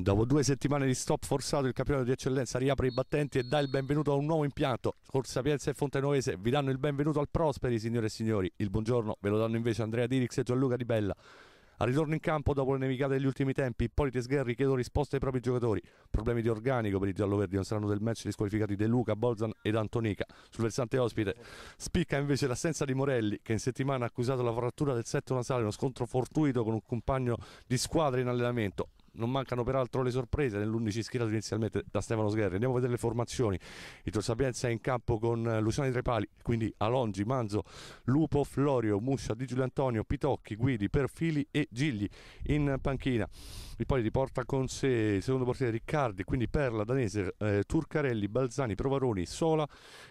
Dopo due settimane di stop forzato, il campionato di eccellenza riapre i battenti e dà il benvenuto a un nuovo impianto. Corsa Pienza e Fontenovese vi danno il benvenuto al Prosperi, signore e signori. Il buongiorno ve lo danno invece Andrea Dirix e Gianluca Di Bella. Al ritorno in campo, dopo le nevicate degli ultimi tempi, Ippolite Sgherri chiedono risposte ai propri giocatori. Problemi di organico per i giallo-verdi non saranno del match disqualificati De Luca, Bolzan ed Antonica. Sul versante ospite spicca invece l'assenza di Morelli, che in settimana ha accusato la frattura del setto nasale, uno scontro fortuito con un compagno di squadra in allenamento non mancano peraltro le sorprese nell'11 schierato inizialmente da Stefano Sgherri. Andiamo a vedere le formazioni. Il Tor Sapienza è in campo con eh, Luciani Trepali, quindi Alongi, Manzo, Lupo, Florio, Muscia, Di Giulio Antonio, Pitocchi, Guidi, Perfili e Gigli in panchina. Ippoliti riporta con sé il secondo portiere Riccardi, quindi Perla, Danese, eh, Turcarelli, Balzani, Provaroni, Sola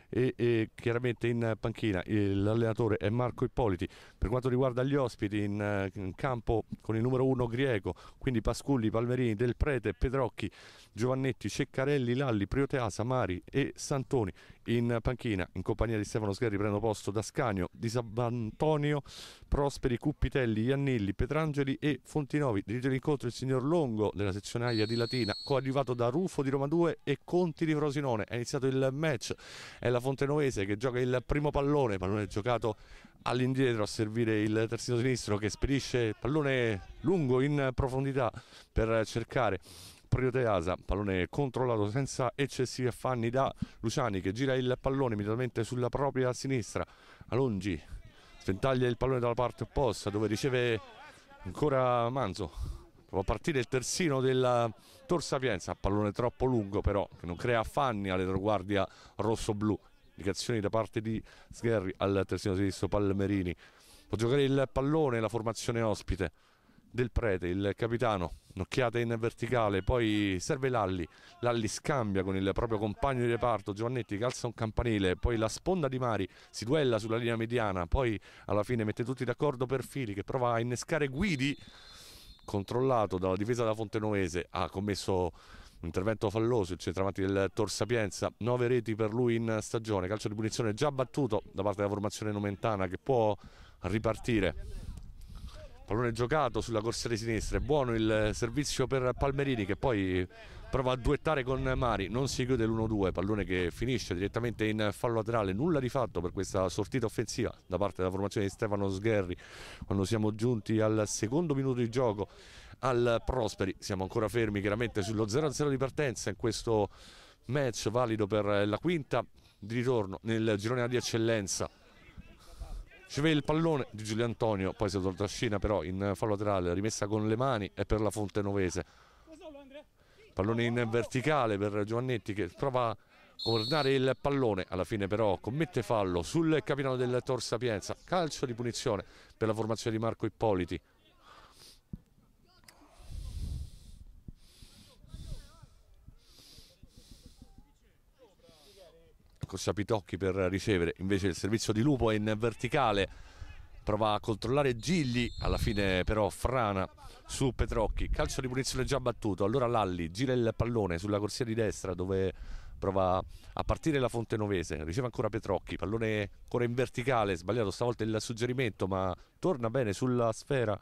e, e chiaramente in panchina l'allenatore è Marco Ippoliti. Per quanto riguarda gli ospiti in, eh, in campo con il numero 1 greco, quindi Pasculli, Palmerini, Del Prete, Pedrocchi, Giovannetti, Ceccarelli, Lalli, Prioteasa, Mari e Santoni in panchina in compagnia di Stefano Sgherri prendono posto da Scanio, Di Sabantonio, Prosperi, Cuppitelli, Iannilli, Petrangeli e Fontinovi. Dirige l'incontro il signor Longo della sezione Aia di Latina, coadiuvato da Rufo di Roma 2 e Conti di Frosinone. È iniziato il match, è la Fontenovese che gioca il primo pallone, pallone giocato all'indietro a servire il terzino sinistro che spedisce pallone lungo in profondità per cercare Priote Asa, pallone controllato senza eccessivi affanni da Luciani che gira il pallone immediatamente sulla propria sinistra, Alongi sventaglia il pallone dalla parte opposta dove riceve ancora Manzo Prova a partire il terzino del Tor Sapienza, pallone troppo lungo però, che non crea affanni all'etroguardia rosso-blu. Indicazioni da parte di Sgherri al terzino sinistro Palmerini. Può giocare il pallone la formazione ospite del prete, il capitano, un'occhiata in verticale, poi serve Lalli, Lalli scambia con il proprio compagno di reparto Giovannetti, calza un campanile, poi la sponda di Mari si duella sulla linea mediana, poi alla fine mette tutti d'accordo per Fili che prova a innescare Guidi, controllato dalla difesa da Fontenoese, ha commesso un intervento falloso il centravanti del Tor Sapienza 9 reti per lui in stagione calcio di punizione già battuto da parte della formazione nomentana che può ripartire pallone giocato sulla corsia di sinistra, è buono il servizio per Palmerini che poi prova a duettare con Mari, non si chiude l'1-2, pallone che finisce direttamente in fallo laterale, nulla di fatto per questa sortita offensiva da parte della formazione di Stefano Sgherri quando siamo giunti al secondo minuto di gioco al Prosperi, siamo ancora fermi chiaramente sullo 0-0 di partenza in questo match valido per la quinta di ritorno nel girone di eccellenza ci vede il pallone di Giulio Antonio poi si è tolto la scena però in fallo laterale rimessa con le mani è per la Fonte Novese pallone in verticale per Giovannetti che prova a guardare il pallone alla fine però commette fallo sul capitano del Tor Sapienza calcio di punizione per la formazione di Marco Ippoliti con Pitocchi per ricevere, invece il servizio di Lupo è in verticale, prova a controllare Gigli, alla fine però frana su Petrocchi, calcio di punizione già battuto, allora Lalli gira il pallone sulla corsia di destra dove prova a partire la fonte novese riceve ancora Petrocchi, pallone ancora in verticale, sbagliato stavolta il suggerimento ma torna bene sulla sfera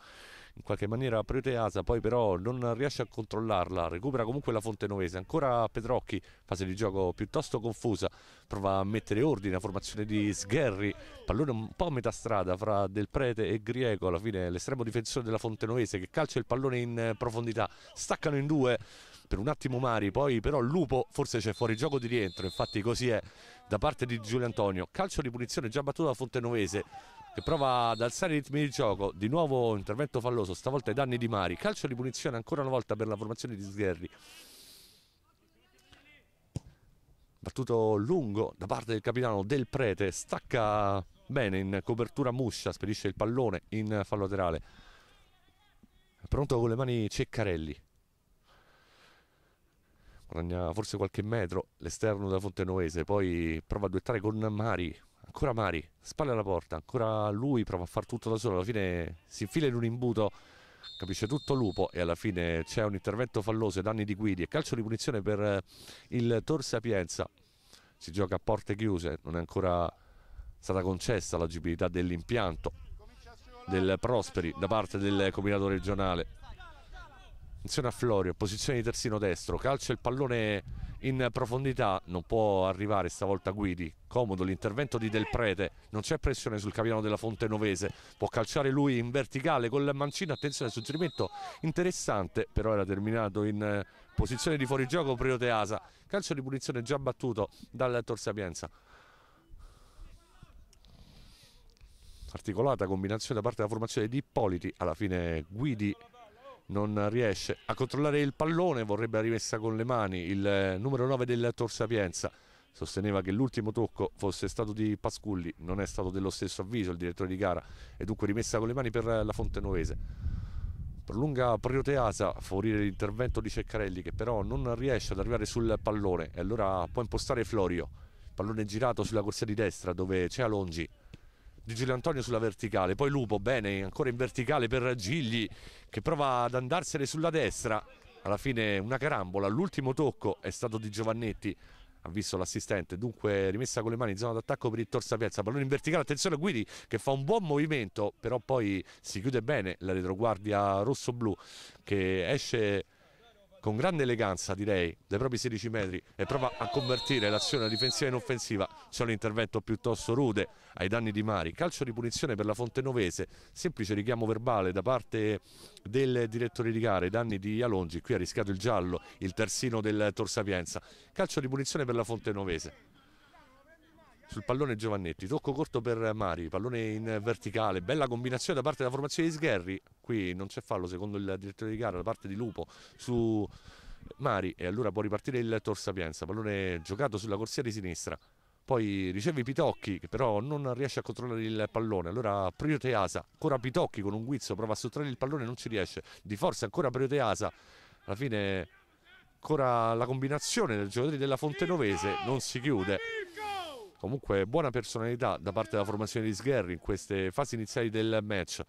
in qualche maniera Preteasa, poi però non riesce a controllarla, recupera comunque la Fontenovese, ancora Petrocchi, fase di gioco piuttosto confusa, prova a mettere ordine, formazione di Sgherri, pallone un po' a metà strada fra Del Prete e Grieco, alla fine l'estremo difensore della Fontenovese che calcia il pallone in profondità, staccano in due per un attimo Mari, poi però Lupo forse c'è fuori gioco di rientro, infatti così è da parte di Giulio Antonio, calcio di punizione già battuto da Fontenovese, che prova ad alzare i ritmi di gioco. Di nuovo intervento falloso, stavolta ai danni di Mari. Calcio di punizione ancora una volta per la formazione di Sgherri. Battuto lungo da parte del capitano Del Prete, stacca bene in copertura Muscia, spedisce il pallone in fallo laterale. Pronto con le mani Ceccarelli. Guadagna forse qualche metro l'esterno da Fontenoese, poi prova a duettare con Mari, ancora Mari, spalle alla porta, ancora lui prova a far tutto da solo, alla fine si infila in un imbuto, capisce tutto Lupo e alla fine c'è un intervento falloso, danni di guidi e calcio di punizione per eh, il Tor Sapienza. Si gioca a porte chiuse, non è ancora stata concessa l'agibilità dell'impianto del Prosperi da parte del combinato regionale. Attenzione a Florio, posizione di terzino destro, calcia il pallone in profondità, non può arrivare stavolta Guidi, comodo l'intervento di Del Prete, non c'è pressione sul capitano della Fonte Novese, può calciare lui in verticale con Mancino, attenzione al suggerimento interessante, però era terminato in eh, posizione di fuorigioco Asa, calcio di punizione già battuto dal Tor Sapienza. Articolata combinazione da parte della formazione di Ippoliti, alla fine Guidi non riesce a controllare il pallone, vorrebbe la rimessa con le mani il eh, numero 9 del Tor Sapienza sosteneva che l'ultimo tocco fosse stato di Pasculli, non è stato dello stesso avviso il direttore di gara e dunque rimessa con le mani per la Fontenovese. Prolunga Prioteasa a favorire l'intervento di Ceccarelli che però non riesce ad arrivare sul pallone e allora può impostare Florio. Pallone girato sulla corsia di destra dove c'è Alongi di Giulio Antonio sulla verticale, poi Lupo bene ancora in verticale per Gigli che prova ad andarsene sulla destra, alla fine una carambola, l'ultimo tocco è stato di Giovannetti, ha visto l'assistente, dunque rimessa con le mani in zona d'attacco per il Torsa Piazza, pallone in verticale, attenzione Guidi che fa un buon movimento, però poi si chiude bene la retroguardia rosso-blu che esce con grande eleganza direi dai propri 16 metri e prova a convertire l'azione difensiva in offensiva c'è un intervento piuttosto rude ai danni di Mari calcio di punizione per la Fonte Novese semplice richiamo verbale da parte del direttore di gara ai danni di Alongi qui ha rischiato il giallo il terzino del Tor Sapienza calcio di punizione per la Fonte Novese sul pallone Giovannetti, tocco corto per Mari, pallone in verticale, bella combinazione da parte della formazione di Sgherri, qui non c'è fallo secondo il direttore di gara da parte di Lupo su Mari e allora può ripartire il Tor Sapienza, pallone giocato sulla corsia di sinistra. Poi riceve Pitocchi che però non riesce a controllare il pallone, allora Prioteasa, ancora Pitocchi con un guizzo, prova a sottrarre il pallone, non ci riesce, di forza ancora Prioteasa, alla fine ancora la combinazione del giocatore della Fontenovese non si chiude Comunque buona personalità da parte della formazione di Sgherri in queste fasi iniziali del match.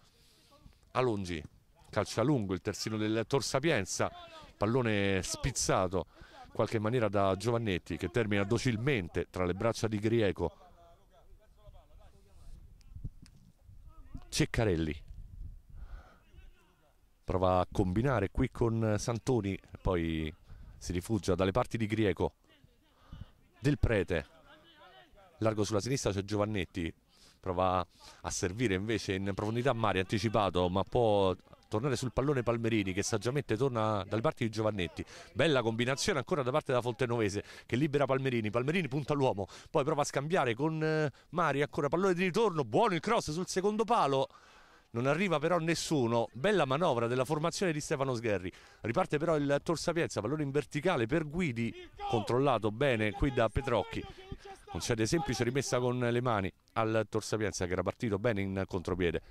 Alungi, calcia lungo, il terzino del Tor Sapienza, pallone spizzato in qualche maniera da Giovannetti che termina docilmente tra le braccia di Grieco. Ceccarelli prova a combinare qui con Santoni, poi si rifugia dalle parti di Grieco, del Prete, largo sulla sinistra c'è Giovannetti prova a servire invece in profondità Mari anticipato ma può tornare sul pallone Palmerini che saggiamente torna dalle parti di Giovannetti bella combinazione ancora da parte della Foltenovese che libera Palmerini Palmerini punta l'uomo poi prova a scambiare con eh, Mari ancora pallone di ritorno buono il cross sul secondo palo non arriva però nessuno. Bella manovra della formazione di Stefano Sgherri. Riparte però il Tor Sapienza, pallone in verticale per Guidi, controllato bene qui da Petrocchi. Concede semplice rimessa con le mani al Tor Sapienza che era partito bene in contropiede.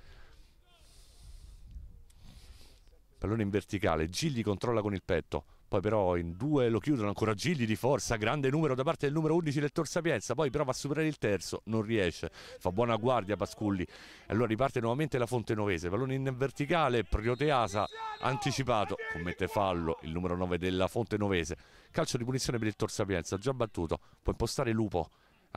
Pallone in verticale, Gilli controlla con il petto poi però in due lo chiudono ancora Gigli di forza, grande numero da parte del numero 11 del Tor Sapienza, poi prova a superare il terzo, non riesce, fa buona guardia Pasculli, allora riparte nuovamente la Fonte Novese, pallone in verticale, Prioteasa anticipato, commette fallo il numero 9 della Fonte Novese, calcio di punizione per il Tor Sapienza, già battuto, può impostare Lupo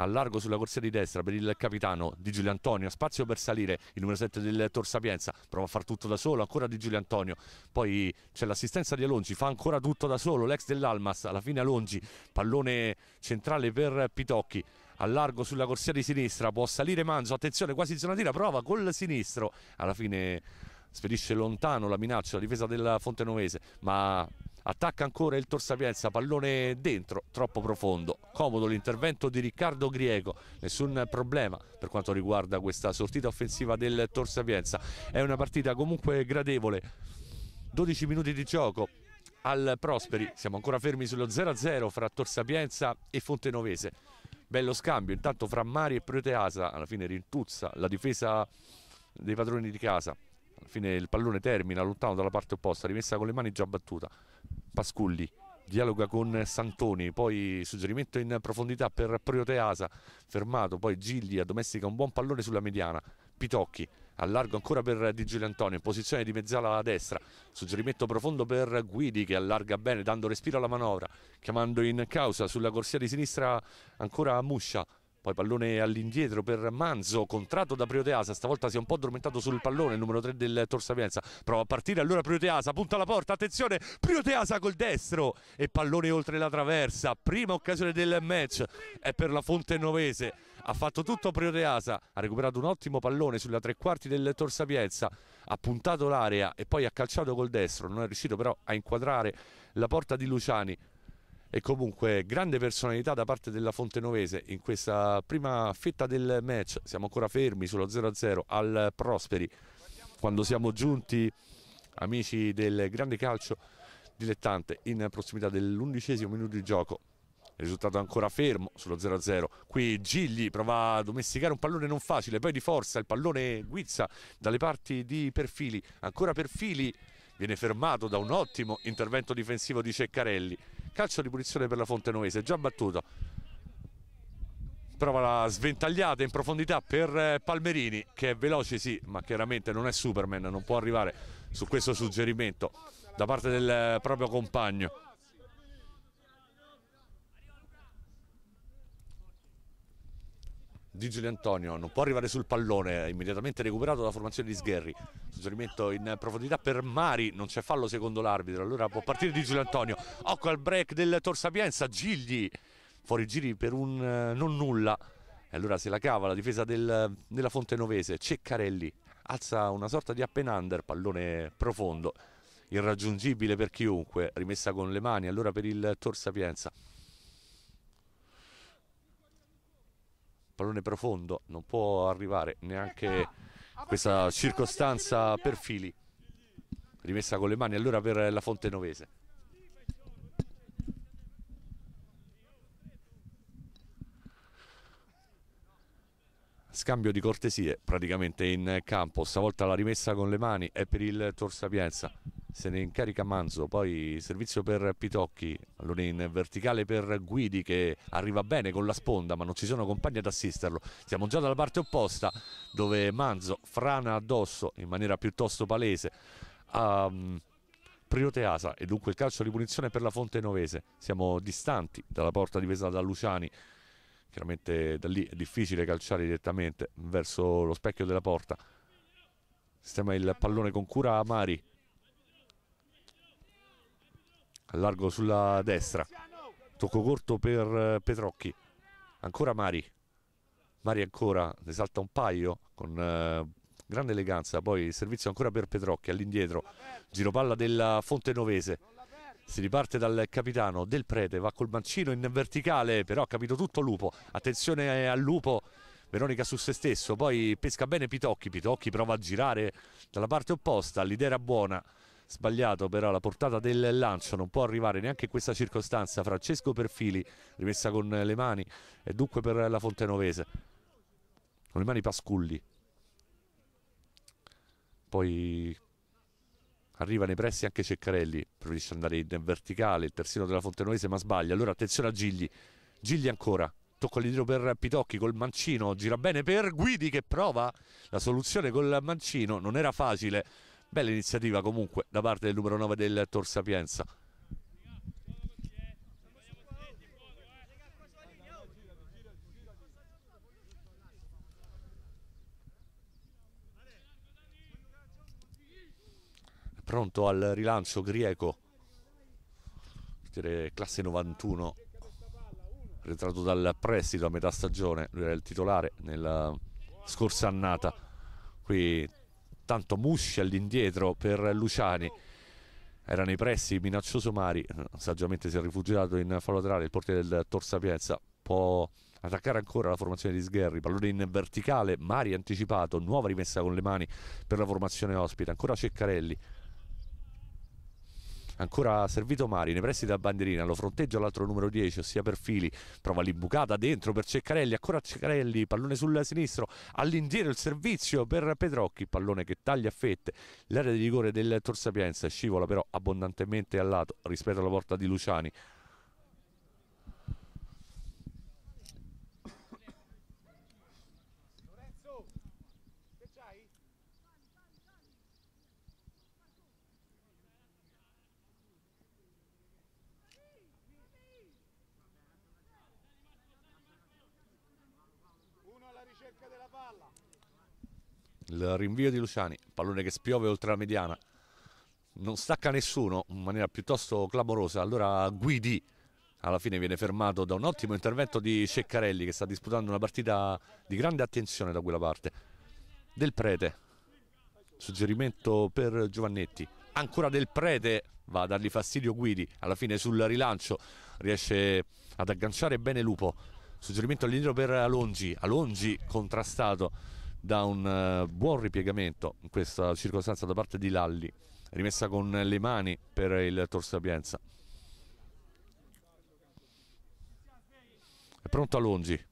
allargo sulla corsia di destra per il capitano Di Giulio Antonio, spazio per salire, il numero 7 del Tor Sapienza, prova a far tutto da solo, ancora Di Giulio Antonio, poi c'è l'assistenza di Alongi, fa ancora tutto da solo, l'ex dell'Almas, alla fine Alongi, pallone centrale per Pitocchi, allargo sulla corsia di sinistra, può salire Manzo, attenzione quasi zona tira, prova col sinistro, alla fine spedisce lontano la minaccia, la difesa del Fontenovese, ma Attacca ancora il Tor Sapienza, pallone dentro, troppo profondo. Comodo l'intervento di Riccardo Griego, nessun problema per quanto riguarda questa sortita offensiva del Tor Sapienza. È una partita comunque gradevole. 12 minuti di gioco al Prosperi, siamo ancora fermi sullo 0-0 fra Tor Sapienza e Fontenovese. Bello scambio intanto fra Mari e Proteasa, alla fine rintuzza la difesa dei padroni di casa. Alla fine il pallone termina lontano dalla parte opposta, rimessa con le mani già battuta. Pasculli dialoga con Santoni, poi suggerimento in profondità per Prioteasa, fermato, poi Gigli addomestica un buon pallone sulla mediana, Pitocchi allargo ancora per Di Giulio Antonio in posizione di mezzala a destra suggerimento profondo per Guidi che allarga bene dando respiro alla manovra chiamando in causa sulla corsia di sinistra ancora Muscia poi pallone all'indietro per Manzo, contratto da Prioteasa, stavolta si è un po' addormentato sul pallone, il numero 3 del Tor Sapienza. Prova a partire allora Prioteasa, punta la porta, attenzione, Prioteasa col destro e pallone oltre la traversa, prima occasione del match, è per la Fontenovese. Ha fatto tutto Prioteasa, ha recuperato un ottimo pallone sulla tre quarti del Tor Sapienza, ha puntato l'area e poi ha calciato col destro, non è riuscito però a inquadrare la porta di Luciani e comunque grande personalità da parte della Fontenovese in questa prima fetta del match siamo ancora fermi sullo 0-0 al Prosperi quando siamo giunti amici del grande calcio dilettante in prossimità dell'undicesimo minuto di gioco risultato ancora fermo sullo 0-0 qui Gigli prova a domesticare un pallone non facile poi di forza il pallone guizza dalle parti di Perfili ancora Perfili viene fermato da un ottimo intervento difensivo di Ceccarelli calcio di punizione per la Fontenoese già battuto prova la sventagliata in profondità per eh, Palmerini che è veloce sì ma chiaramente non è Superman non può arrivare su questo suggerimento da parte del eh, proprio compagno Digile Antonio non può arrivare sul pallone, immediatamente recuperato dalla formazione di Sgherri. Suggerimento in profondità per Mari, non c'è fallo secondo l'arbitro, allora può partire Digile Antonio. Occo al break del Tor Sapienza, Gigli fuori giri per un eh, non nulla. E allora se la cava la difesa del, della Novese, Ceccarelli alza una sorta di up and under, pallone profondo, irraggiungibile per chiunque, rimessa con le mani allora per il Tor Sapienza. pallone profondo, non può arrivare neanche questa circostanza per fili. Rimessa con le mani allora per la Fonte Novese Scambio di cortesie praticamente in campo, stavolta la rimessa con le mani è per il Tor Sapienza se ne incarica Manzo, poi servizio per Pitocchi, allora in verticale per Guidi che arriva bene con la sponda ma non ci sono compagni ad assisterlo, siamo già dalla parte opposta dove Manzo frana addosso in maniera piuttosto palese a mm, Prioteasa e dunque il calcio di punizione per la Fonte Novese, siamo distanti dalla porta difesa da Luciani, chiaramente da lì è difficile calciare direttamente verso lo specchio della porta, sistema il pallone con cura a Mari allargo sulla destra tocco corto per eh, Petrocchi ancora Mari Mari ancora ne salta un paio con eh, grande eleganza poi il servizio ancora per Petrocchi all'indietro giro palla della Fontenovese si riparte dal capitano del prete va col mancino in verticale però ha capito tutto Lupo attenzione eh, al Lupo Veronica su se stesso poi pesca bene Pitocchi Pitocchi prova a girare dalla parte opposta l'idea era buona sbagliato però la portata del lancio non può arrivare neanche in questa circostanza Francesco Perfili rimessa con le mani e dunque per la Fontenovese con le mani Pasculli poi arriva nei pressi anche Ceccarelli preferisce andare in verticale il terzino della Fontenovese ma sbaglia allora attenzione a Gigli Gigli ancora tocco di tiro per Pitocchi col mancino gira bene per Guidi che prova la soluzione col mancino non era facile Bella iniziativa comunque da parte del numero 9 del Tor Sapienza. Pronto al rilancio Grieco, classe 91, rientrato dal prestito a metà stagione, lui era il titolare nella scorsa annata. Qui tanto Muscia all'indietro per Luciani era nei pressi minaccioso Mari eh, saggiamente si è rifugiato in fallo laterale il portiere del Tor Sapienza può attaccare ancora la formazione di Sgherri pallone in verticale Mari anticipato nuova rimessa con le mani per la formazione ospite ancora Ceccarelli Ancora servito Mari, nei pressi da Bandierina lo fronteggia l'altro numero 10, ossia Perfili, prova l'imbucata dentro per Ceccarelli, ancora Ceccarelli, pallone sul sinistro, all'indietro il servizio per Petrocchi, pallone che taglia a fette, l'area di rigore del Tor Sapienza scivola però abbondantemente al lato rispetto alla porta di Luciani. il rinvio di Luciani, pallone che spiove oltre la mediana, non stacca nessuno in maniera piuttosto clamorosa, allora Guidi alla fine viene fermato da un ottimo intervento di Ceccarelli che sta disputando una partita di grande attenzione da quella parte del prete suggerimento per Giovannetti ancora del prete va a dargli fastidio Guidi alla fine sul rilancio riesce ad agganciare bene Lupo suggerimento all'indietro per Alongi Alongi contrastato da un eh, buon ripiegamento in questa circostanza da parte di Lalli, rimessa con le mani per il Tor Sapienza. È pronto Alonzi,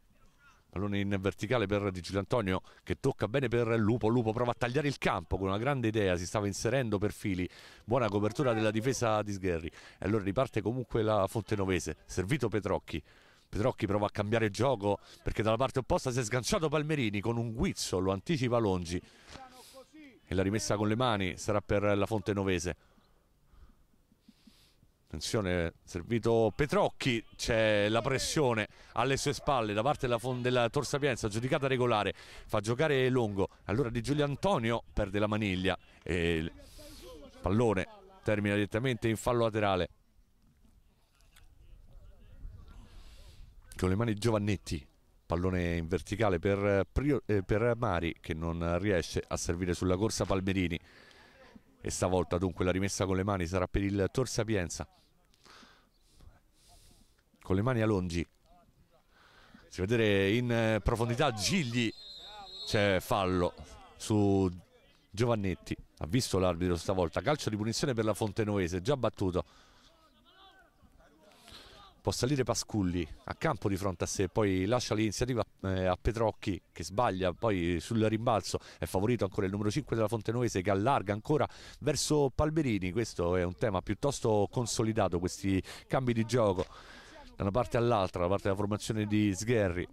pallone in verticale per Di Giulio che tocca bene per Lupo, Lupo prova a tagliare il campo con una grande idea, si stava inserendo per Fili, buona copertura della difesa di Sgherri e allora riparte comunque la Fontenovese, servito Petrocchi Petrocchi prova a cambiare gioco perché dalla parte opposta si è sganciato Palmerini con un guizzo, lo anticipa Longi e la rimessa con le mani sarà per la Fonte Novese. Attenzione, servito Petrocchi, c'è la pressione alle sue spalle da parte della, della Tor giudicata regolare, fa giocare lungo, allora di Giulio Antonio perde la maniglia e il pallone termina direttamente in fallo laterale. con le mani Giovannetti pallone in verticale per, eh, eh, per, Mari che non riesce a servire sulla corsa Palmerini e stavolta dunque la rimessa con le mani sarà per il Tor Sapienza con le mani a Longi si vedere in eh, profondità Gigli c'è fallo su Giovannetti ha visto l'arbitro stavolta calcio di punizione per la Fontenovese già battuto può salire Pasculli a campo di fronte a sé, poi lascia l'iniziativa eh, a Petrocchi che sbaglia, poi sul rimbalzo è favorito ancora il numero 5 della Fontenovese che allarga ancora verso Palmerini, questo è un tema piuttosto consolidato, questi cambi di gioco da una parte all'altra, da parte della formazione di Sgherri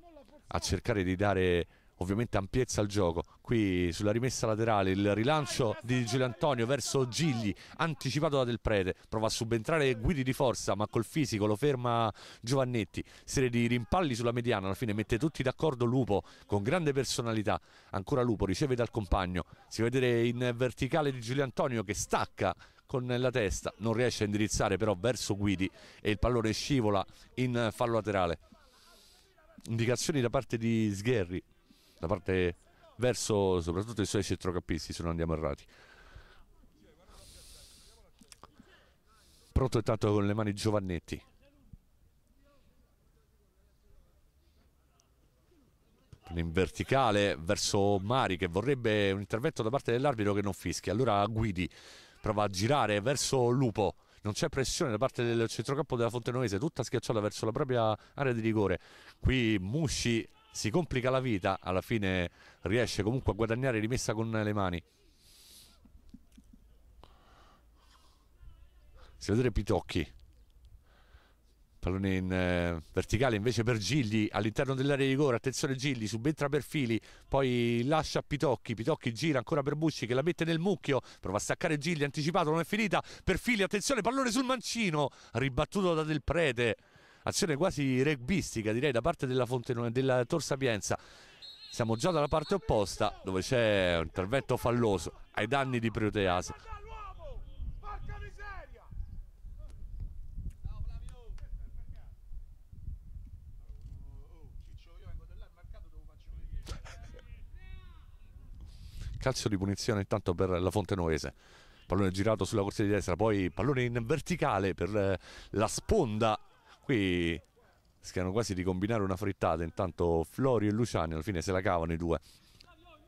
a cercare di dare ovviamente ampiezza al gioco qui sulla rimessa laterale il rilancio di Giulio Antonio verso Gigli anticipato da Del Prete prova a subentrare Guidi di forza ma col fisico lo ferma Giovannetti serie di rimpalli sulla mediana alla fine mette tutti d'accordo Lupo con grande personalità ancora Lupo riceve dal compagno si vede in verticale di Giulio Antonio che stacca con la testa non riesce a indirizzare però verso Guidi e il pallone scivola in fallo laterale indicazioni da parte di Sgherri da parte verso soprattutto i suoi centrocampisti se non andiamo errati pronto intanto con le mani Giovannetti in verticale verso Mari che vorrebbe un intervento da parte dell'arbitro che non fischia allora Guidi prova a girare verso Lupo non c'è pressione da parte del centrocampo della Fontenovese tutta schiacciata verso la propria area di rigore qui Musci si complica la vita, alla fine riesce comunque a guadagnare rimessa con le mani. Si vede Pitocchi. Pallone in eh, verticale invece per Gigli all'interno dell'area di rigore. Attenzione Gigli, subentra per Fili, poi lascia Pitocchi. Pitocchi gira ancora per Bucci che la mette nel mucchio. Prova a staccare Gigli, anticipato, non è finita. Per Fili, attenzione, pallone sul mancino, ribattuto da Del Prete azione quasi rugbistica direi da parte della, Fontenone, della Tor Sapienza siamo già dalla parte opposta dove c'è un intervento falloso ai danni di Proteas calcio di punizione intanto per la Fontenoese pallone girato sulla corsia di destra poi pallone in verticale per eh, la sponda Qui rischiano quasi di combinare una frittata, intanto Florio e Luciani alla fine se la cavano i due.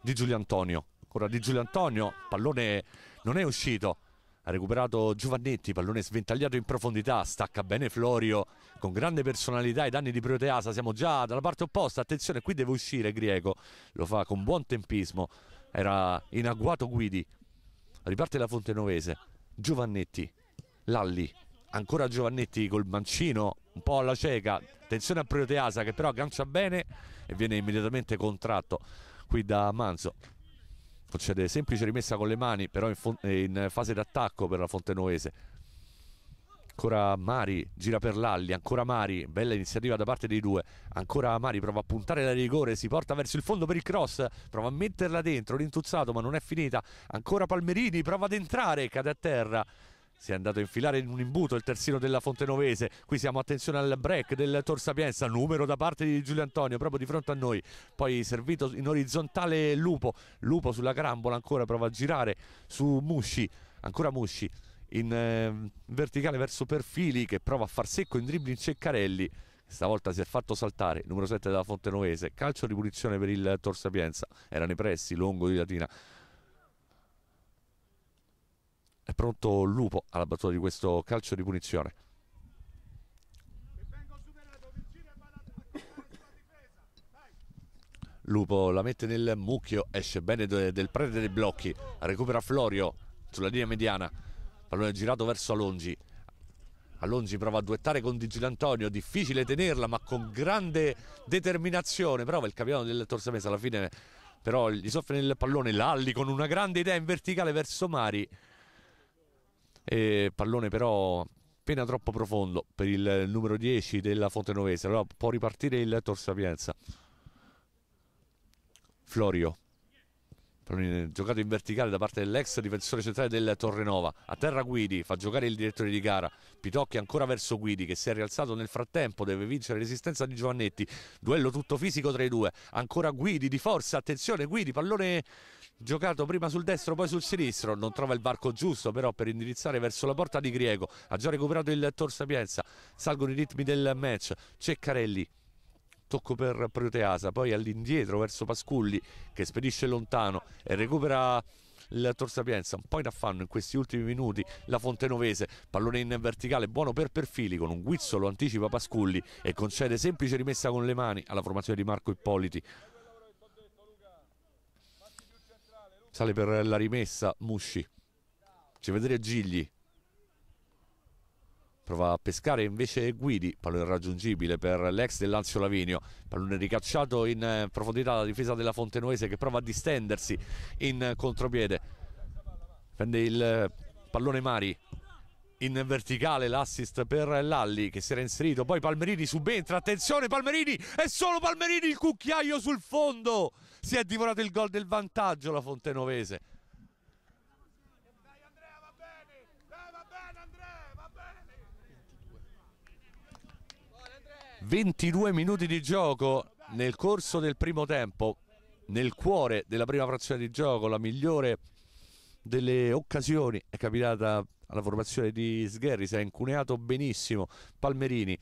Di Giulio Antonio, ancora di Giulio Antonio, pallone non è uscito. Ha recuperato Giovannetti, pallone sventagliato in profondità, stacca bene Florio con grande personalità i danni di Proteasa, siamo già dalla parte opposta, attenzione qui deve uscire Grieco lo fa con buon tempismo, era in agguato Guidi, riparte la Fontenovese, Giovannetti, Lalli, ancora Giovannetti col mancino un po' alla cieca attenzione a Proteasa che però aggancia bene e viene immediatamente contratto qui da Manzo concede semplice rimessa con le mani però in, in fase d'attacco per la Fontenoese ancora Mari gira per l'Alli ancora Mari bella iniziativa da parte dei due ancora Mari prova a puntare la rigore si porta verso il fondo per il cross prova a metterla dentro l'intuzzato ma non è finita ancora Palmerini prova ad entrare cade a terra si è andato a infilare in un imbuto il terzino della Fontenovese qui siamo attenzione al break del Tor Sapienza numero da parte di Giulio Antonio proprio di fronte a noi poi servito in orizzontale Lupo Lupo sulla carambola ancora prova a girare su Musci ancora Musci in eh, verticale verso Perfili che prova a far secco in dribbling Ceccarelli stavolta si è fatto saltare numero 7 della Fontenovese calcio di punizione per il Tor Sapienza erano i pressi, lungo di Latina è pronto Lupo alla battuta di questo calcio di punizione. Lupo la mette nel mucchio, esce bene del prete dei blocchi, recupera Florio sulla linea mediana, pallone girato verso Alongi. Alongi prova a duettare con Di Gilantonio, difficile tenerla ma con grande determinazione, prova il capitano del Torsamesa alla fine però gli soffre nel pallone Lalli con una grande idea in verticale verso Mari e pallone però appena troppo profondo per il numero 10 della Fontenovese. Allora può ripartire il Tor Sapienza. Florio. giocato in verticale da parte dell'ex difensore centrale del Torrenova. A terra Guidi, fa giocare il direttore di gara. Pitocchi ancora verso Guidi che si è rialzato nel frattempo, deve vincere l'esistenza di Giovannetti. Duello tutto fisico tra i due. Ancora Guidi di forza, attenzione Guidi, pallone giocato prima sul destro poi sul sinistro non trova il varco giusto però per indirizzare verso la porta di Griego ha già recuperato il Tor Sapienza salgono i ritmi del match Ceccarelli tocco per Proteasa poi all'indietro verso Pasculli che spedisce lontano e recupera il Tor Sapienza un po' in affanno in questi ultimi minuti la Fontenovese pallone in verticale buono per Perfili con un guizzo lo anticipa Pasculli e concede semplice rimessa con le mani alla formazione di Marco Ippoliti Sale per la rimessa Musci. Ci vedere Gigli. Prova a pescare invece Guidi, pallone irraggiungibile per l'ex del Lazio Lavinio, pallone ricacciato in eh, profondità dalla difesa della Fontenoese che prova a distendersi in contropiede. Prende il eh, pallone Mari, in verticale l'assist per Lalli che si era inserito, poi Palmerini subentra, attenzione Palmerini, è solo Palmerini il cucchiaio sul fondo! si è divorato il gol del vantaggio la Fontenovese. ...22 minuti di gioco nel corso del primo tempo... ...nel cuore della prima frazione di gioco... ...la migliore delle occasioni è capitata alla formazione di Sgherri... ...si è incuneato benissimo Palmerini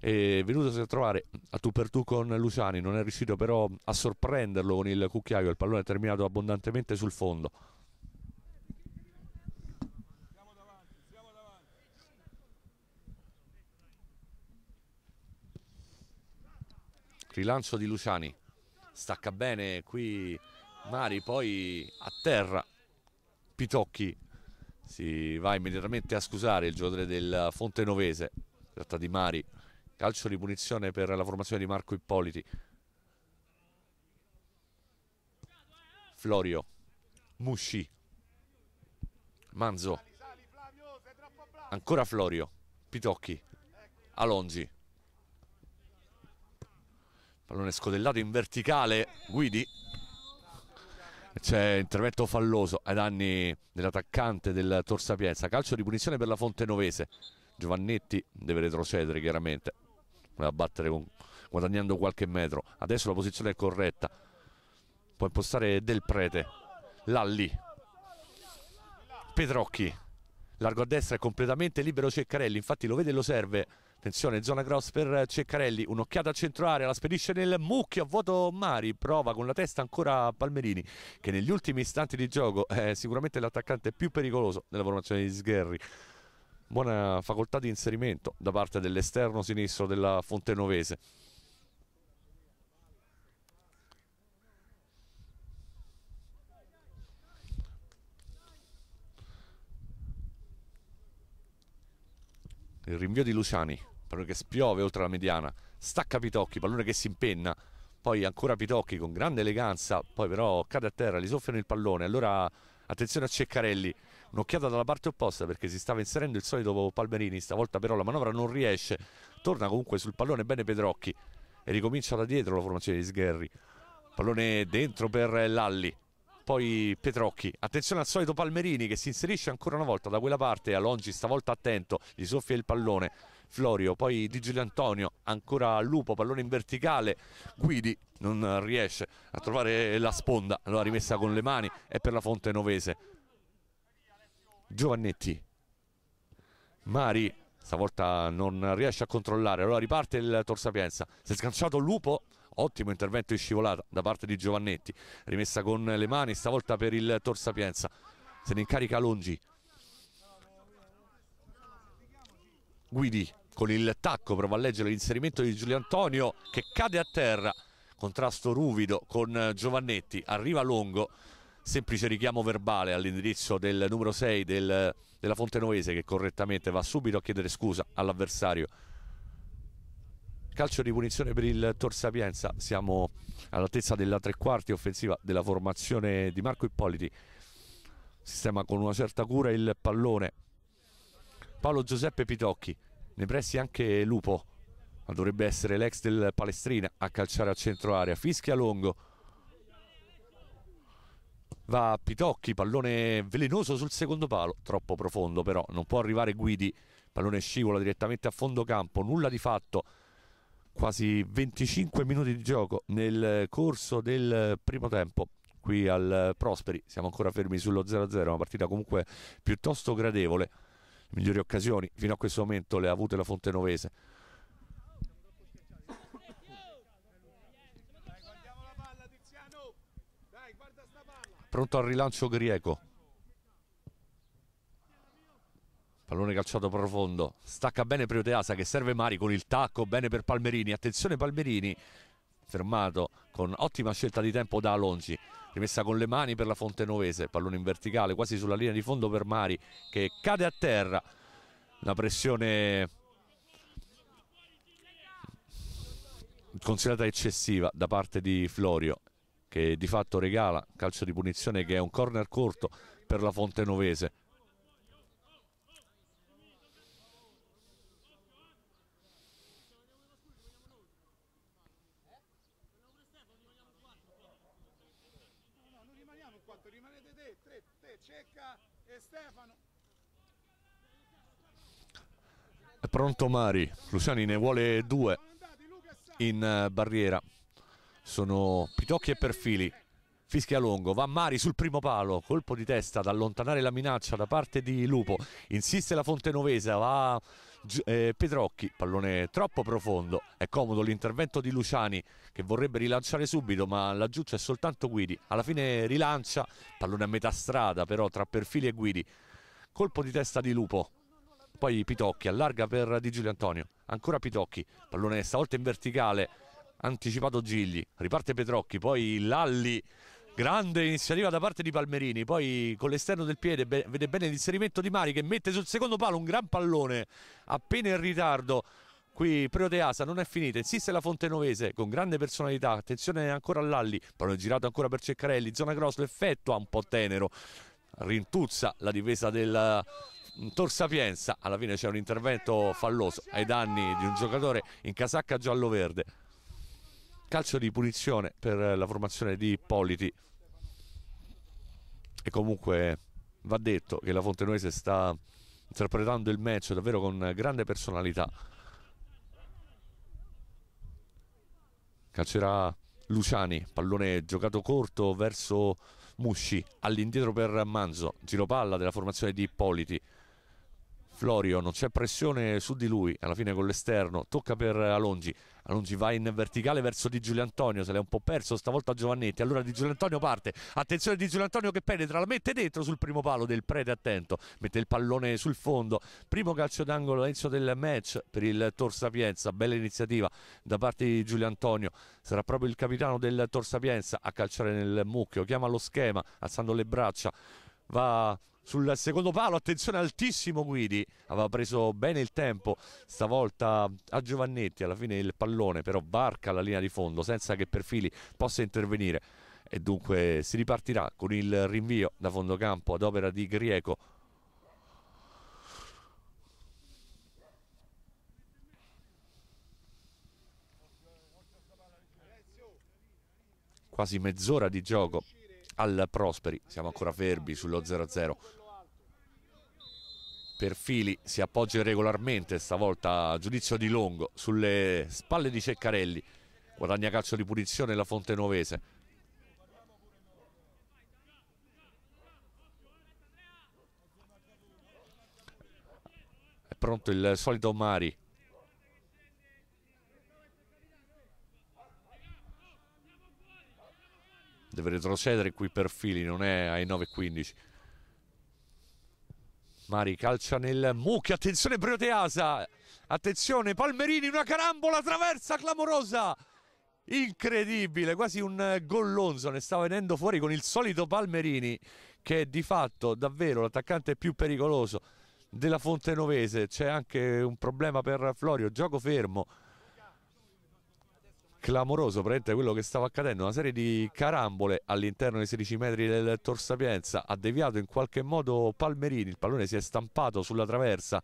e venutosi a trovare a tu per tu con Luciani non è riuscito però a sorprenderlo con il cucchiaio il pallone è terminato abbondantemente sul fondo rilancio di Luciani stacca bene qui Mari poi a terra Pitocchi si va immediatamente a scusare il giocatore del Fontenovese tratta di Mari Calcio di punizione per la formazione di Marco Ippoliti. Florio. Musci. Manzo. Ancora Florio. Pitocchi. Alonzi Pallone scodellato in verticale. Guidi. C'è intervento falloso ai danni dell'attaccante del Torsapienza. Calcio di punizione per la Fontenovese. Giovannetti deve retrocedere chiaramente a battere con, guadagnando qualche metro adesso la posizione è corretta può impostare Del Prete Lalli Petrocchi largo a destra è completamente libero Ceccarelli infatti lo vede e lo serve attenzione zona cross per eh, Ceccarelli un'occhiata a centro area la spedisce nel mucchio a vuoto Mari prova con la testa ancora Palmerini che negli ultimi istanti di gioco è sicuramente l'attaccante più pericoloso della formazione di Sgherri buona facoltà di inserimento da parte dell'esterno sinistro della Fontenovese. Il rinvio di Luciani, pallone che spiove oltre la mediana, stacca Pitocchi, pallone che si impenna, poi ancora Pitocchi con grande eleganza, poi però cade a terra, gli soffiano il pallone, allora attenzione a Ceccarelli, un'occhiata dalla parte opposta perché si stava inserendo il solito Palmerini, stavolta però la manovra non riesce, torna comunque sul pallone bene Pedrocchi e ricomincia da dietro la formazione di Sgherri, pallone dentro per Lalli, poi Petrocchi. Attenzione al solito Palmerini che si inserisce ancora una volta da quella parte. Alongi stavolta attento, gli soffia il pallone. Florio, poi Di Giulio Antonio, ancora Lupo, pallone in verticale. Guidi non riesce a trovare la sponda, allora rimessa con le mani e per la Fonte Novese. Giovannetti Mari stavolta non riesce a controllare allora riparte il Torsapienza si è sganciato Lupo ottimo intervento di scivolata da parte di Giovannetti rimessa con le mani stavolta per il Torsapienza se ne incarica Longi Guidi con il tacco prova a leggere l'inserimento di Giulio Antonio che cade a terra contrasto ruvido con Giovannetti arriva Longo semplice richiamo verbale all'indirizzo del numero 6 del, della Fontenovese che correttamente va subito a chiedere scusa all'avversario. Calcio di punizione per il Tor Sapienza, siamo all'altezza della tre quarti offensiva della formazione di Marco Ippoliti. Sistema con una certa cura il pallone. Paolo Giuseppe Pitocchi, nei pressi anche Lupo, ma dovrebbe essere l'ex del Palestrina a calciare a centro area. Fischia Longo, va a Pitocchi, pallone velenoso sul secondo palo, troppo profondo però, non può arrivare Guidi, pallone scivola direttamente a fondo campo, nulla di fatto, quasi 25 minuti di gioco nel corso del primo tempo. Qui al Prosperi siamo ancora fermi sullo 0-0, una partita comunque piuttosto gradevole. Le migliori occasioni fino a questo momento le ha avute la Fontenovese pronto al rilancio Grieco pallone calciato profondo stacca bene Prioteasa che serve Mari con il tacco bene per Palmerini attenzione Palmerini fermato con ottima scelta di tempo da Alongi rimessa con le mani per la Fonte Novese pallone in verticale quasi sulla linea di fondo per Mari che cade a terra una pressione considerata eccessiva da parte di Florio che di fatto regala calcio di punizione che è un corner corto per la Fontenovese Pronto Mari, Luciani ne vuole due in eh, barriera sono Pitocchi e Perfili. Fischia lungo, va Mari sul primo palo, colpo di testa ad allontanare la minaccia da parte di Lupo. Insiste la Fonte Novesa, va eh, Petrocchi, pallone troppo profondo. È comodo l'intervento di Luciani che vorrebbe rilanciare subito, ma laggiù c'è soltanto Guidi. Alla fine rilancia, pallone a metà strada però tra Perfili e Guidi. Colpo di testa di Lupo, poi Pitocchi allarga per Di Giulio Antonio ancora Pitocchi pallone stavolta in verticale anticipato Gigli, riparte Petrocchi, poi Lalli, grande iniziativa da parte di Palmerini, poi con l'esterno del piede be vede bene l'inserimento di Mari che mette sul secondo palo un gran pallone appena in ritardo. Qui Preoteasa non è finita, insiste la Fontenovese con grande personalità, attenzione ancora a Lalli, pallone girato ancora per Ceccarelli, zona cross, l'effetto ha un po' tenero, rintuzza la difesa del mm, Tor Sapienza, alla fine c'è un intervento falloso ai danni di un giocatore in casacca giallo-verde calcio di punizione per la formazione di Ippoliti e comunque va detto che la Fontenoise sta interpretando il match davvero con grande personalità calcerà Luciani pallone giocato corto verso Musci all'indietro per Manzo giro palla della formazione di Ippoliti Florio, non c'è pressione su di lui, alla fine con l'esterno, tocca per Alongi, Alongi va in verticale verso Di Giulio Antonio, se l'è un po' perso stavolta Giovannetti, allora Di Giulio Antonio parte, attenzione Di Giulio Antonio che penetra, la mette dentro sul primo palo del prete attento, mette il pallone sul fondo, primo calcio d'angolo all'inizio del match per il Tor Sapienza, bella iniziativa da parte di Giulio Antonio, sarà proprio il capitano del Tor Sapienza a calciare nel mucchio, chiama lo schema alzando le braccia, va sul secondo palo, attenzione altissimo Guidi, aveva preso bene il tempo stavolta a Giovannetti, alla fine il pallone però barca la linea di fondo senza che Perfili possa intervenire e dunque si ripartirà con il rinvio da fondo campo ad opera di Grieco. Quasi mezz'ora di gioco al Prosperi, siamo ancora fermi sullo 0-0 per Fili si appoggia regolarmente stavolta a giudizio di Longo sulle spalle di Ceccarelli guadagna calcio di punizione la Fonte Fontenovese è pronto il solito Mari deve retrocedere qui per fili, non è ai 9.15. Mari calcia nel mucchio, attenzione Brioteasa, attenzione Palmerini, una carambola traversa clamorosa, incredibile, quasi un eh, gollonzo ne sta venendo fuori con il solito Palmerini che è di fatto davvero l'attaccante più pericoloso della Fontenovese, c'è anche un problema per Florio, gioco fermo, clamoroso, praticamente quello che stava accadendo, una serie di carambole all'interno dei 16 metri del Tor Sapienza, ha deviato in qualche modo Palmerini, il pallone si è stampato sulla traversa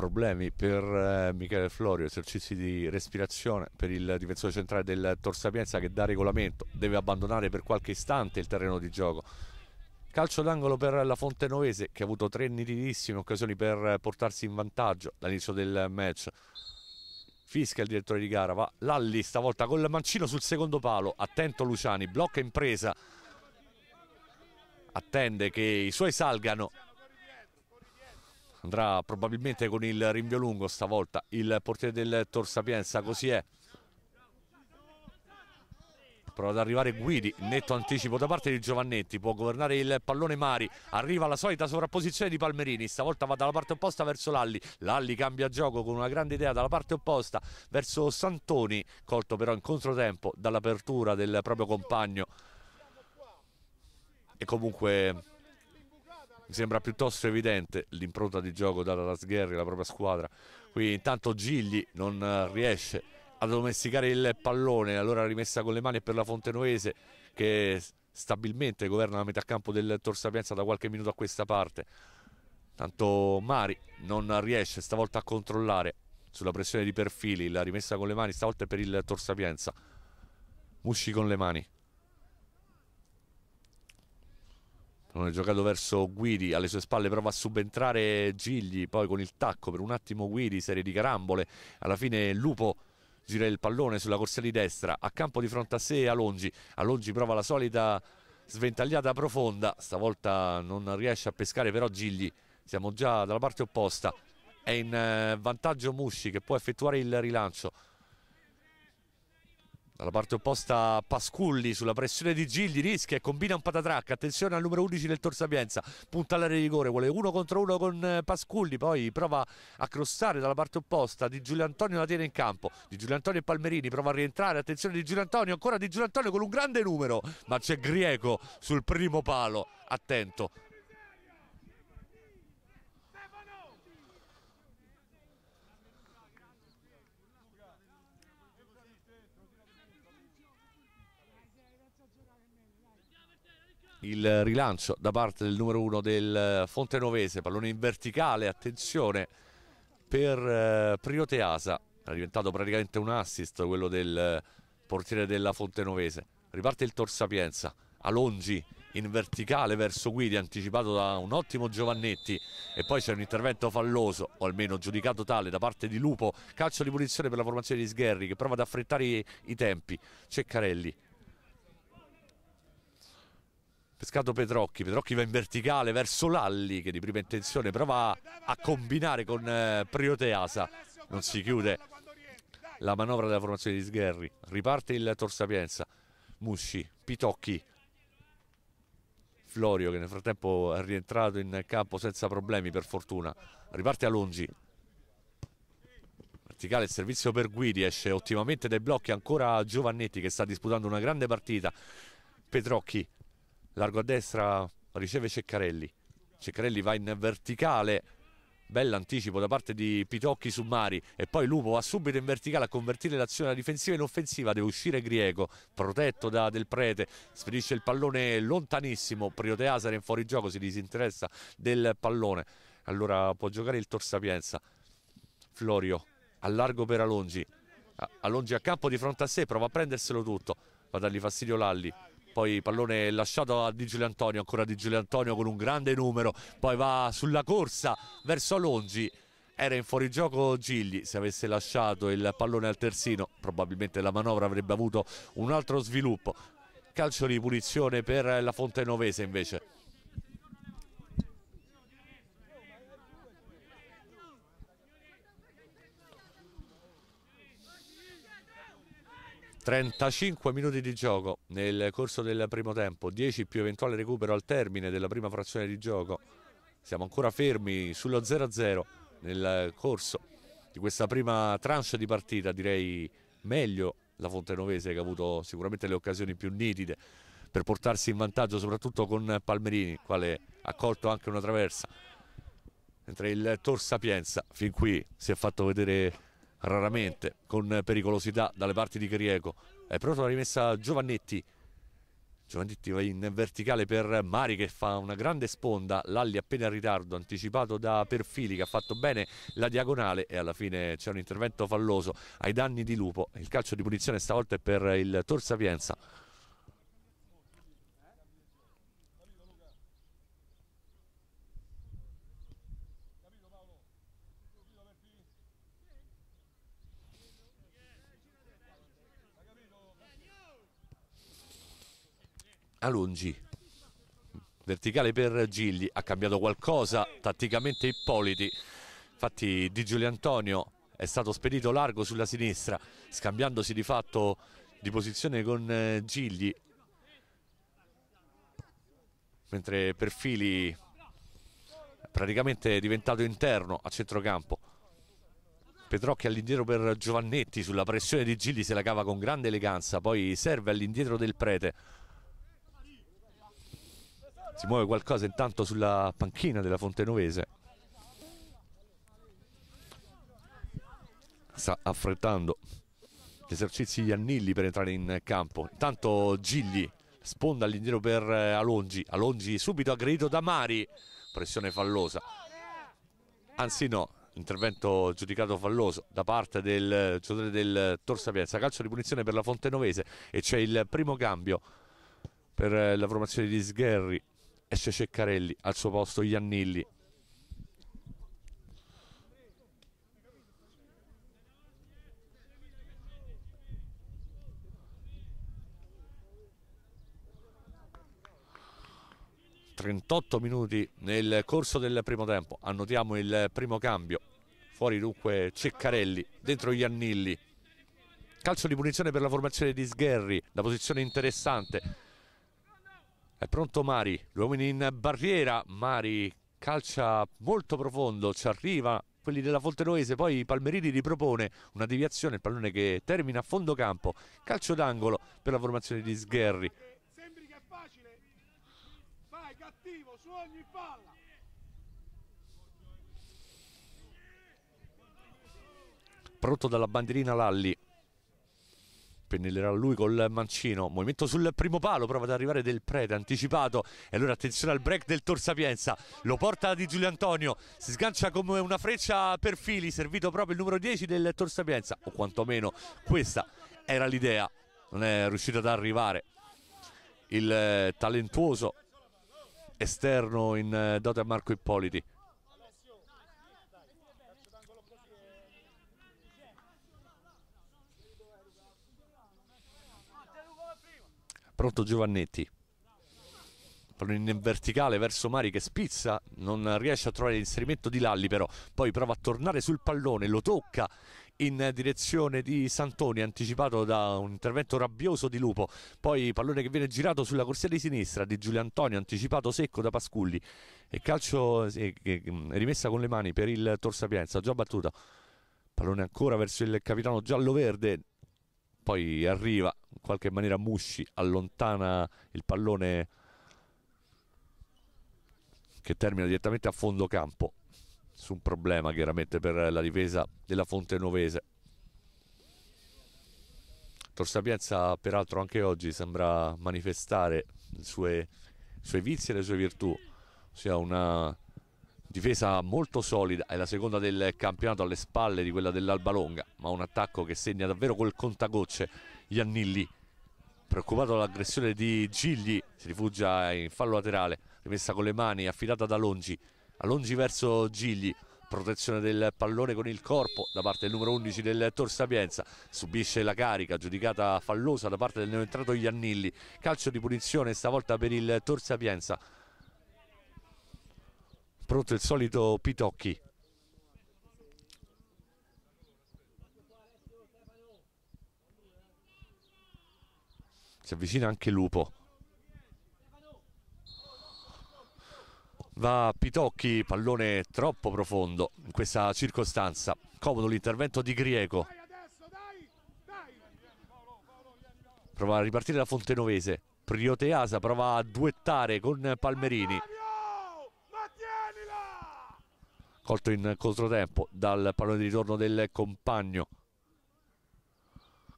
problemi per eh, Michele Florio, esercizi di respirazione per il difensore centrale del Tor Sapienza che da regolamento deve abbandonare per qualche istante il terreno di gioco. Calcio d'angolo per la Fontenovese che ha avuto tre nitidissime occasioni per portarsi in vantaggio dall'inizio del match. Fisca il direttore di gara, va Lalli stavolta col mancino sul secondo palo, attento Luciani, blocca impresa, attende che i suoi salgano andrà probabilmente con il rinvio lungo stavolta il portiere del Tor Sapienza così è prova ad arrivare Guidi, netto anticipo da parte di Giovannetti, può governare il pallone Mari, arriva la solita sovrapposizione di Palmerini, stavolta va dalla parte opposta verso Lalli, Lalli cambia gioco con una grande idea dalla parte opposta verso Santoni, colto però in controtempo dall'apertura del proprio compagno e comunque mi sembra piuttosto evidente l'impronta di gioco data da Sgherri la propria squadra. Qui intanto Gigli non eh, riesce a domesticare il pallone, allora rimessa con le mani per la Fontenoese che stabilmente governa la metà campo del Sapienza da qualche minuto a questa parte. Tanto Mari non riesce stavolta a controllare sulla pressione di Perfili, la rimessa con le mani stavolta è per il Sapienza Musci con le mani, giocato verso Guidi, alle sue spalle prova a subentrare Gigli, poi con il tacco per un attimo Guidi, serie di carambole, alla fine Lupo gira il pallone sulla corsia di destra, a campo di fronte a sé Alongi, Alongi prova la solita sventagliata profonda, stavolta non riesce a pescare però Gigli, siamo già dalla parte opposta, è in eh, vantaggio Musci che può effettuare il rilancio, dalla parte opposta Pasculli sulla pressione di Gigli rischia e combina un patatrac Attenzione al numero 11 del Tor Sapienza. Punta all'area di rigore, vuole uno contro uno con eh, Pasculli. Poi prova a crossare dalla parte opposta di Giulio Antonio. La tiene in campo di Giulio Antonio e Palmerini. Prova a rientrare. Attenzione di Giulio Antonio, ancora di Giulio Antonio con un grande numero. Ma c'è Grieco sul primo palo. Attento il rilancio da parte del numero uno del eh, Fontenovese, pallone in verticale, attenzione per eh, Teasa, è diventato praticamente un assist quello del eh, portiere della Fontenovese, riparte il Torsapienza, Alongi in verticale verso Guidi anticipato da un ottimo Giovannetti e poi c'è un intervento falloso o almeno giudicato tale da parte di Lupo calcio di punizione per la formazione di Sgherri che prova ad affrettare i, i tempi Ceccarelli pescato Petrocchi. Petrocchi va in verticale verso Lalli che di prima intenzione prova a combinare con eh, Prioteasa. Non si chiude la manovra della formazione di Sgherri. Riparte il Torsapienza. Musci, Pitocchi, Florio che nel frattempo è rientrato in campo senza problemi per fortuna. Riparte Alongi. Verticale il servizio per Guidi, esce ottimamente dai blocchi ancora Giovannetti che sta disputando una grande partita. Petrocchi largo a destra riceve Ceccarelli Ceccarelli va in verticale Bell'anticipo da parte di Pitocchi su Mari e poi Lupo va subito in verticale a convertire l'azione difensiva in offensiva, deve uscire Griego, protetto da Del Prete, spedisce il pallone lontanissimo, Priote Asare in fuorigioco si disinteressa del pallone, allora può giocare il Torsapienza, Florio a largo per Alongi, Alongi a campo di fronte a sé, prova a prenderselo tutto, va a dargli fastidio Lalli, poi pallone lasciato a Di Giulio Antonio ancora Di Giulio Antonio con un grande numero poi va sulla corsa verso Longi era in fuorigioco Gigli se avesse lasciato il pallone al terzino probabilmente la manovra avrebbe avuto un altro sviluppo calcio di punizione per la Fontenovese invece 35 minuti di gioco nel corso del primo tempo, 10 più eventuale recupero al termine della prima frazione di gioco. Siamo ancora fermi sullo 0-0 nel corso di questa prima tranche di partita, direi meglio la Fontenovese che ha avuto sicuramente le occasioni più nitide per portarsi in vantaggio soprattutto con Palmerini, il quale ha colto anche una traversa. Mentre il Tor Sapienza fin qui si è fatto vedere raramente con pericolosità dalle parti di Chiriego. È eh, pronta la rimessa Giovannetti. Giovannetti va in verticale per Mari che fa una grande sponda, Lalli appena in ritardo, anticipato da Perfili che ha fatto bene la diagonale e alla fine c'è un intervento falloso ai danni di Lupo. Il calcio di punizione stavolta è per il Tor Sapienza. lungi verticale per Gigli ha cambiato qualcosa tatticamente Ippoliti infatti Di Giulio Antonio è stato spedito largo sulla sinistra scambiandosi di fatto di posizione con eh, Gigli mentre Perfili praticamente è diventato interno a centrocampo Petrocchi all'indietro per Giovannetti sulla pressione di Gigli se la cava con grande eleganza poi serve all'indietro del Prete si muove qualcosa intanto sulla panchina della Fontenovese. Sta affrettando gli esercizi di Annilli per entrare in campo. Intanto Gigli sponda all'indietro per eh, Alongi. Alongi subito aggredito da Mari. Pressione fallosa. Anzi no, intervento giudicato falloso da parte del giocatore del Tor Sapienza calcio di punizione per la Fontenovese e c'è il primo cambio per eh, la formazione di Sgherri esce Ceccarelli, al suo posto Iannilli. ...38 minuti nel corso del primo tempo, annotiamo il primo cambio, fuori dunque Ceccarelli, dentro Iannilli. Calcio di punizione per la formazione di Sgherri, la posizione interessante è pronto Mari, uomini in barriera, Mari calcia molto profondo, ci arriva quelli della Fontenoese, poi Palmerini ripropone una deviazione, il pallone che termina a fondo campo, calcio d'angolo per la formazione di Sgherri. Sembri che è facile, vai cattivo su ogni palla. Pronto dalla bandierina Lalli, pennellerà lui col mancino movimento sul primo palo prova ad arrivare del prete anticipato e allora attenzione al break del Tor Sapienza lo porta di Giulio Antonio si sgancia come una freccia per fili servito proprio il numero 10 del Tor Sapienza o quantomeno questa era l'idea non è riuscito ad arrivare il eh, talentuoso esterno in eh, dote a Marco Ippoliti Pronto Giovannetti. Pallone in verticale verso Mari che spizza, non riesce a trovare l'inserimento di Lalli però, poi prova a tornare sul pallone, lo tocca in direzione di Santoni, anticipato da un intervento rabbioso di Lupo, poi pallone che viene girato sulla corsia di sinistra di Giulio Antonio, anticipato secco da Pasculli e calcio eh, rimessa con le mani per il Tor Sapienza, già battuta, pallone ancora verso il capitano giallo-verde, poi arriva in qualche maniera Musci allontana il pallone che termina direttamente a fondo campo su un problema chiaramente per la difesa della Fonte Novese Tor Sapienza peraltro anche oggi sembra manifestare i suoi vizi e le sue virtù ossia una difesa molto solida, è la seconda del campionato alle spalle di quella dell'Alba Longa, ma un attacco che segna davvero col contagocce Iannilli preoccupato dall'aggressione di Gigli si rifugia in fallo laterale rimessa con le mani affidata da Longi Longi verso Gigli protezione del pallone con il corpo da parte del numero 11 del Tor Sapienza subisce la carica giudicata fallosa da parte del neoentrato Iannilli calcio di punizione stavolta per il Tor Sapienza pronto il solito Pitocchi si avvicina anche Lupo va Pitocchi, pallone troppo profondo in questa circostanza comodo l'intervento di Grieco prova a ripartire da Fontenovese Prioteasa prova a duettare con Palmerini colto in controtempo dal pallone di ritorno del compagno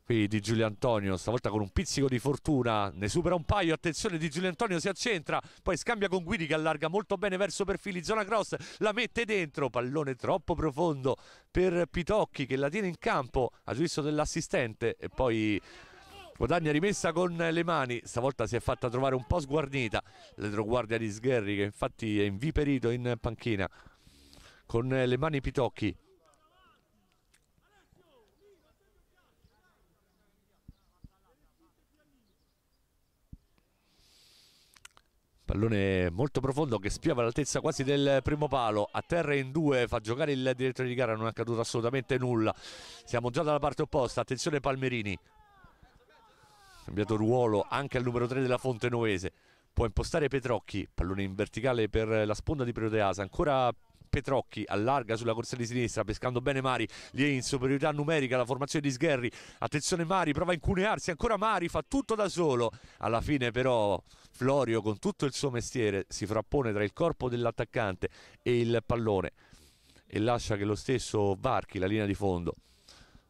qui di Giulio Antonio stavolta con un pizzico di fortuna ne supera un paio attenzione di Giulio Antonio si accentra poi scambia con Guidi che allarga molto bene verso perfili zona cross la mette dentro pallone troppo profondo per Pitocchi che la tiene in campo a giudizio dell'assistente e poi Guadagna rimessa con le mani, stavolta si è fatta trovare un po' sguarnita l'etroguardia di Sgherri che infatti è inviperito in panchina con le mani Pitocchi Pallone molto profondo che spiava all'altezza quasi del primo palo, a terra in due, fa giocare il direttore di gara, non è accaduto assolutamente nulla. Siamo già dalla parte opposta, attenzione Palmerini. Cambiato ruolo anche al numero 3 della Fonte Novese. Può impostare Petrocchi, pallone in verticale per la sponda di Priodeasa, ancora Petrocchi allarga sulla corsa di sinistra pescando bene Mari, lì è in superiorità numerica la formazione di Sgherri, attenzione Mari prova a incunearsi, ancora Mari fa tutto da solo, alla fine però Florio con tutto il suo mestiere si frappone tra il corpo dell'attaccante e il pallone e lascia che lo stesso varchi la linea di fondo.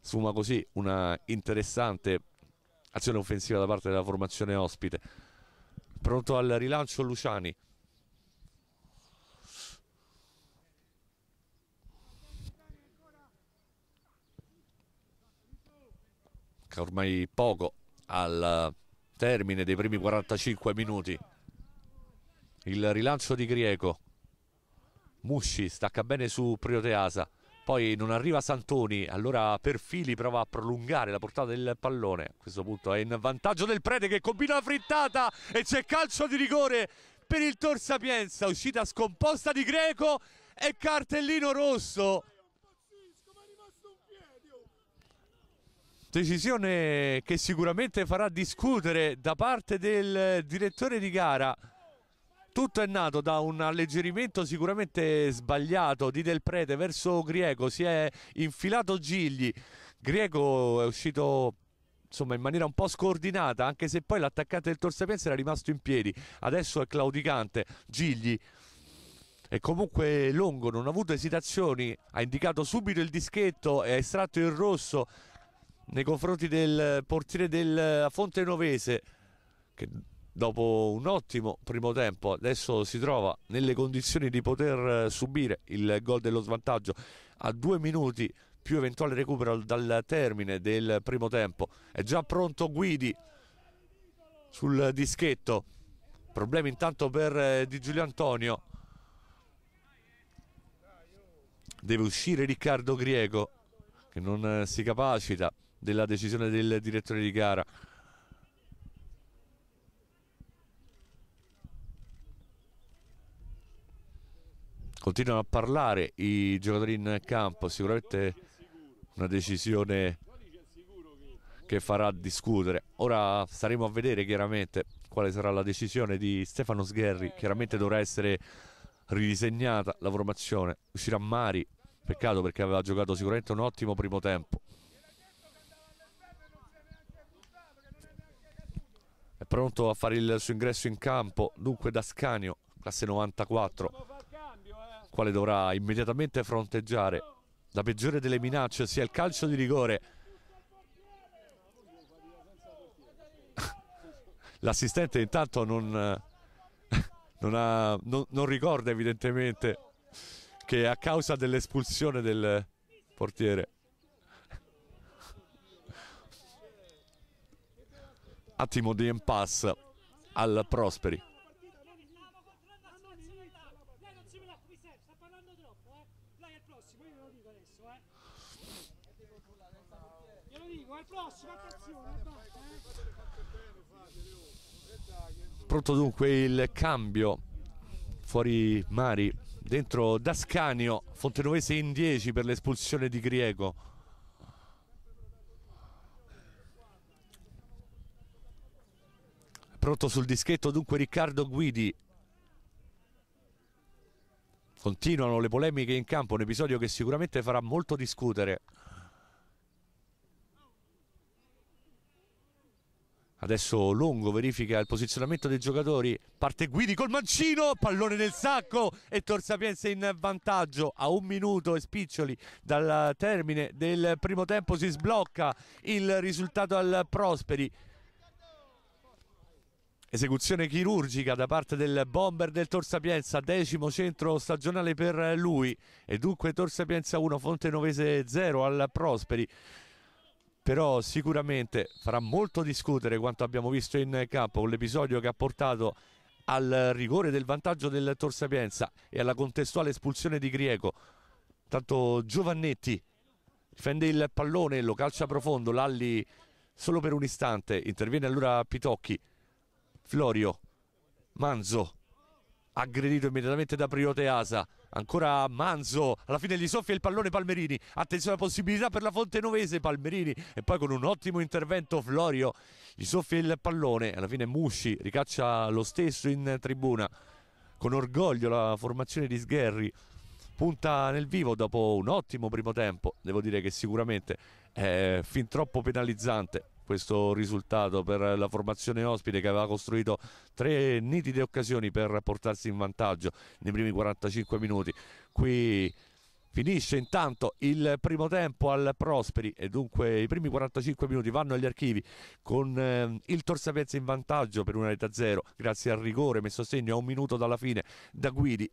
Sfuma così una interessante azione offensiva da parte della formazione ospite. Pronto al rilancio Luciani. manca ormai poco al termine dei primi 45 minuti il rilancio di Grieco Musci stacca bene su Prioteasa poi non arriva Santoni allora Perfili prova a prolungare la portata del pallone a questo punto è in vantaggio del Prete che combina la frittata e c'è calcio di rigore per il Tor Sapienza uscita scomposta di Greco e cartellino rosso decisione che sicuramente farà discutere da parte del direttore di gara tutto è nato da un alleggerimento sicuramente sbagliato di Del Prete verso Griego si è infilato Gigli, Griego è uscito insomma, in maniera un po' scordinata anche se poi l'attaccante del Torsapienza era rimasto in piedi, adesso è claudicante, Gigli e comunque Longo non ha avuto esitazioni, ha indicato subito il dischetto, è estratto il rosso nei confronti del portiere del eh, Fontenovese che dopo un ottimo primo tempo adesso si trova nelle condizioni di poter eh, subire il gol dello svantaggio a due minuti più eventuale recupero dal termine del primo tempo è già pronto Guidi sul dischetto problemi intanto per eh, Di Giulio Antonio deve uscire Riccardo Griego che non si capacita della decisione del direttore di gara. Continuano a parlare i giocatori in campo, sicuramente una decisione che farà discutere. Ora staremo a vedere chiaramente quale sarà la decisione di Stefano Sgherri. Chiaramente dovrà essere ridisegnata la formazione. Uscirà Mari, peccato perché aveva giocato sicuramente un ottimo primo tempo. pronto a fare il suo ingresso in campo, dunque da Scanio classe 94, quale dovrà immediatamente fronteggiare la peggiore delle minacce, sia il calcio di rigore l'assistente intanto non, non, ha, non, non, ricorda evidentemente che a causa dell'espulsione del portiere attimo di impasse al Prosperi. Pronto dunque il cambio fuori Mari, dentro Dascanio, Fontenovese in 10 per l'espulsione di Griego. pronto sul dischetto dunque Riccardo Guidi continuano le polemiche in campo un episodio che sicuramente farà molto discutere Adesso Longo verifica il posizionamento dei giocatori, parte Guidi col mancino, pallone nel sacco e Torsapienza in vantaggio a un minuto e spiccioli dal termine del primo tempo si sblocca il risultato al Prosperi. Esecuzione chirurgica da parte del bomber del Tor Sapienza, decimo centro stagionale per lui e dunque Tor Sapienza 1, Fontenovese 0 al Prosperi. Però sicuramente farà molto discutere quanto abbiamo visto in campo con l'episodio che ha portato al rigore del vantaggio del Tor Sapienza e alla contestuale espulsione di Grieco. Tanto Giovannetti difende il pallone, lo calcia profondo, Lalli solo per un istante, interviene allora Pitocchi Florio, Manzo, aggredito immediatamente da Priote Asa Ancora Manzo, alla fine gli soffia il pallone Palmerini. Attenzione alla possibilità per la Fonte Novese Palmerini e poi con un ottimo intervento Florio gli soffia il pallone. Alla fine Musci ricaccia lo stesso in tribuna. Con orgoglio la formazione di Sgherri punta nel vivo dopo un ottimo primo tempo. Devo dire che sicuramente è fin troppo penalizzante questo risultato per la formazione ospite che aveva costruito tre nitide occasioni per portarsi in vantaggio nei primi 45 minuti. Qui finisce intanto il primo tempo al Prosperi e dunque i primi 45 minuti vanno agli archivi con eh, il Torsapiezza in vantaggio per una rete a zero grazie al rigore messo a segno a un minuto dalla fine da Guidi.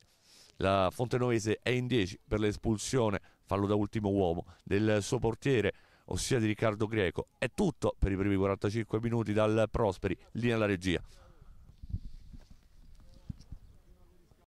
La Fontenovese è in 10 per l'espulsione, fallo da ultimo uomo, del suo portiere ossia di Riccardo Greco. È tutto per i primi 45 minuti dal Prosperi, lì nella regia.